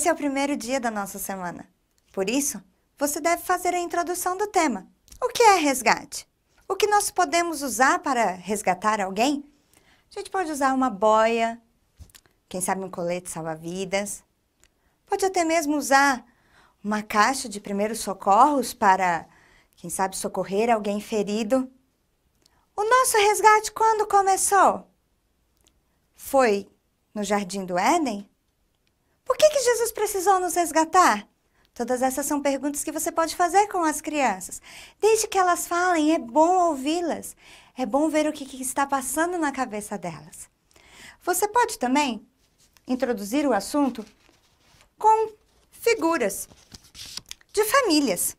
Esse é o primeiro dia da nossa semana. Por isso, você deve fazer a introdução do tema. O que é resgate? O que nós podemos usar para resgatar alguém? A gente pode usar uma boia, quem sabe um colete salva-vidas. Pode até mesmo usar uma caixa de primeiros socorros para, quem sabe, socorrer alguém ferido. O nosso resgate quando começou? Foi no Jardim do Éden? Jesus precisou nos resgatar? Todas essas são perguntas que você pode fazer com as crianças. Desde que elas falem, é bom ouvi-las. É bom ver o que, que está passando na cabeça delas. Você pode também introduzir o assunto com figuras de famílias.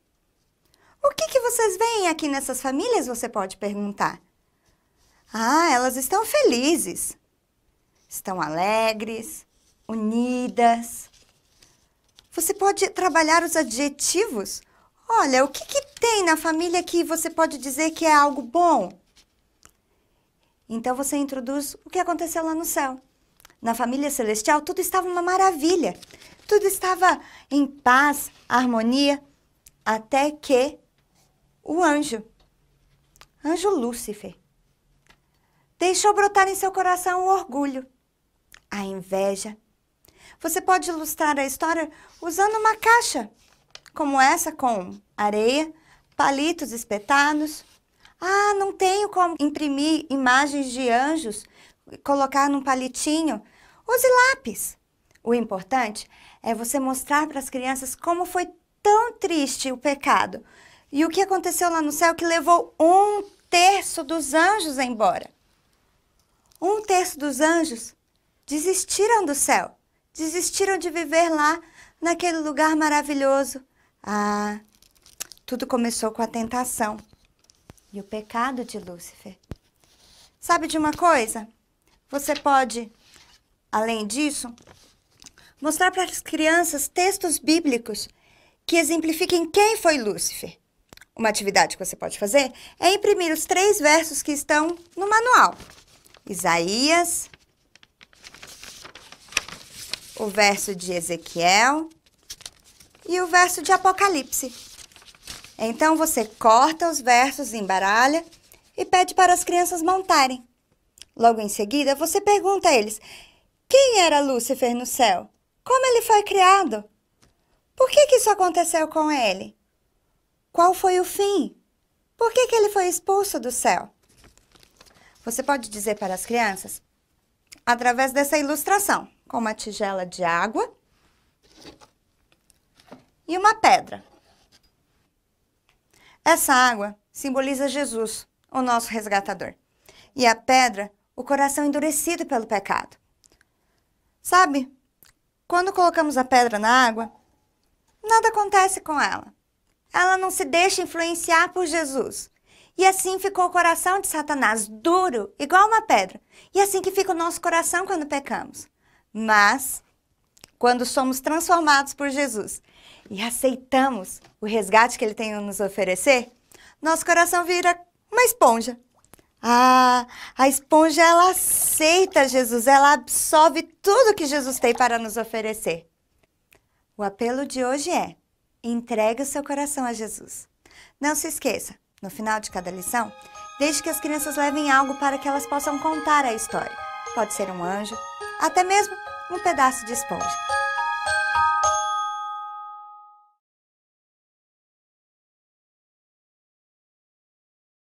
O que, que vocês veem aqui nessas famílias? Você pode perguntar. Ah, elas estão felizes, estão alegres, unidas. Você pode trabalhar os adjetivos? Olha, o que, que tem na família que você pode dizer que é algo bom? Então você introduz o que aconteceu lá no céu. Na família celestial, tudo estava uma maravilha. Tudo estava em paz, harmonia, até que o anjo, anjo Lúcifer, deixou brotar em seu coração o orgulho, a inveja, você pode ilustrar a história usando uma caixa, como essa com areia, palitos espetados. Ah, não tenho como imprimir imagens de anjos, e colocar num palitinho. Use lápis. O importante é você mostrar para as crianças como foi tão triste o pecado e o que aconteceu lá no céu que levou um terço dos anjos embora. Um terço dos anjos desistiram do céu. Desistiram de viver lá, naquele lugar maravilhoso. Ah, tudo começou com a tentação e o pecado de Lúcifer. Sabe de uma coisa? Você pode, além disso, mostrar para as crianças textos bíblicos que exemplifiquem quem foi Lúcifer. Uma atividade que você pode fazer é imprimir os três versos que estão no manual: Isaías o verso de Ezequiel e o verso de Apocalipse. Então você corta os versos, embaralha e pede para as crianças montarem. Logo em seguida, você pergunta a eles: quem era Lúcifer no céu? Como ele foi criado? Por que, que isso aconteceu com ele? Qual foi o fim? Por que, que ele foi expulso do céu? Você pode dizer para as crianças através dessa ilustração com uma tigela de água e uma pedra. Essa água simboliza Jesus, o nosso resgatador, e a pedra, o coração endurecido pelo pecado. Sabe, quando colocamos a pedra na água, nada acontece com ela. Ela não se deixa influenciar por Jesus. E assim ficou o coração de Satanás duro, igual uma pedra. E é assim que fica o nosso coração quando pecamos mas quando somos transformados por Jesus e aceitamos o resgate que ele tem a nos oferecer, nosso coração vira uma esponja. Ah, a esponja ela aceita Jesus, ela absorve tudo que Jesus tem para nos oferecer. O apelo de hoje é: entregue o seu coração a Jesus. Não se esqueça, no final de cada lição, deixe que as crianças levem algo para que elas possam contar a história. Pode ser um anjo, até mesmo um pedaço de esponja.